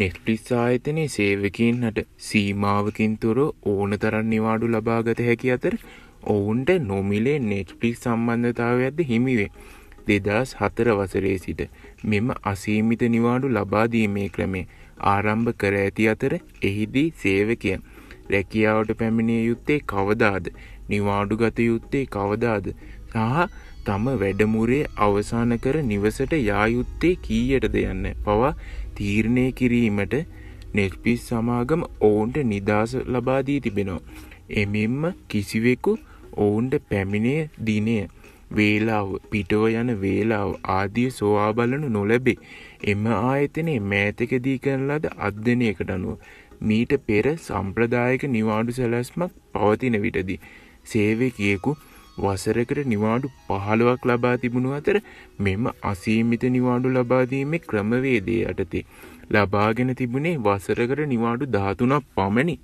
නෙට්ලිස් ආයතනයේ සේවකීන්ට සීමාවකින් තොර ඕන තරන් නිවාඩු ලබාගත හැකි අතර ඔවුන්ට නොමිලේ නෙට්ලික් සම්බන්ධතාව ඇද හිමිවේ. දෙදස් හතර වසරේ සිට මෙම අසීමිත නිවාඩු ලබාදීමේ ක්‍රමේ ආරම්භ කර ඇති අතර එහිදී සේවකයන්. රැකියාවට පැමිණිය යුත්තේ කවදාද නිවාඩු ගත යුත්තේ කවදාද තා තම වැඩමුරේ අවසාන කර නිවසට යායුත්තේ කීයටද යන්න පවා තීරණය කිරීමට නෙල්පිස් සමාගම ඔවුන්ට නිදහස ලබාදී තිබෙනවා. එමෙන්ම කිසිවෙකු ඔවුන්ට පැමිණය දිනය වේලාව පිටව යන වේලාව ආදිය සොවා බලනු නොලැබේ. එම ආයතනයේ මෑතකදී කරන ලද අධ්‍යනයකට අනුව. මීට පෙර සම්ප්‍රදායක නිවාඩු සැලැස්මක් පවතින විටදී. සේවකයෙකු වසරකට නිවාඩු පහළුවක් ලබා තිබුණු අතර මෙම අසීමිත නිවාඩු ලබාදීමේ ක්‍රමවේදේ යටතේ. ලබාගෙන තිබුණේ වසරකට නිවාඩු ධාතුනක් පමණි